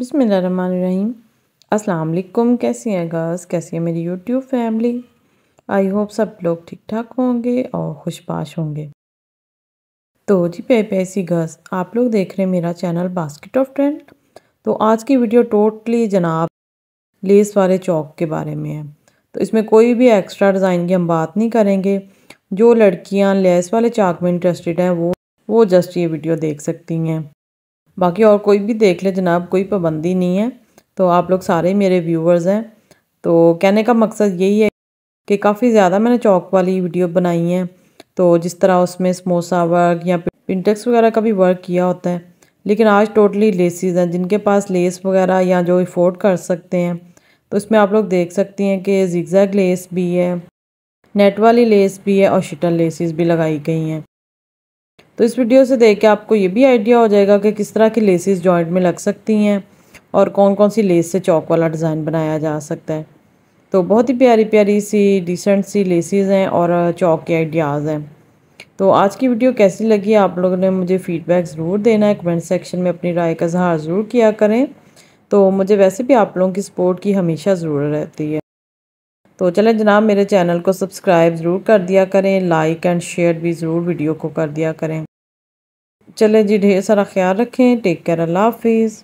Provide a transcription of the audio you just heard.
बिसमीम असलकुम कैसी हैं गर्ल्स कैसी है मेरी यूट्यूब फैमिली आई होप सब लोग ठीक ठाक होंगे और खुशबाश होंगे तो जी पे पैसी गर्ल्स आप लोग देख रहे हैं मेरा चैनल बास्केट ऑफ ट्रेंड तो आज की वीडियो टोटली जनाब लेस वाले चौक के बारे में है तो इसमें कोई भी एक्स्ट्रा डिज़ाइन की हम बात नहीं करेंगे जो लड़कियाँ लेस वाले चौक में इंटरेस्टेड हैं वो वो जस्ट ये वीडियो देख सकती हैं बाकी और कोई भी देख ले जनाब कोई पाबंदी नहीं है तो आप लोग सारे मेरे व्यूवर्स हैं तो कहने का मकसद यही है कि काफ़ी ज़्यादा मैंने चौक वाली वीडियो बनाई हैं तो जिस तरह उसमें समोसा वर्क या पिंटेक्स वगैरह का भी वर्क किया होता है लेकिन आज टोटली लेसिस हैं जिनके पास लेस वगैरह या जो अफ़ोर्ड कर सकते हैं तो इसमें आप लोग देख सकती हैं कि जिग्जैग लेस भी है नेट वाली लेस भी है और शिटल लेसिस भी लगाई गई हैं तो इस वीडियो से देख के आपको ये भी आइडिया हो जाएगा कि किस तरह की लेसिस जॉइंट में लग सकती हैं और कौन कौन सी लेस से चौक वाला डिज़ाइन बनाया जा सकता है तो बहुत ही प्यारी प्यारी सी डिसेंट सी लेसिस हैं और चौक के आइडियाज़ हैं तो आज की वीडियो कैसी लगी आप लोगों ने मुझे फ़ीडबैक ज़रूर देना है कमेंट सेक्शन में अपनी राय का इजहार ज़रूर किया करें तो मुझे वैसे भी आप लोगों की सपोर्ट की हमेशा ज़रूरत रहती है तो चलें जनाब मेरे चैनल को सब्सक्राइब ज़रूर कर दिया करें लाइक एंड शेयर भी ज़रूर वीडियो को कर दिया करें चले जी ढेर सारा ख्याल रखें टेक केयर अल्लाह हाफिज़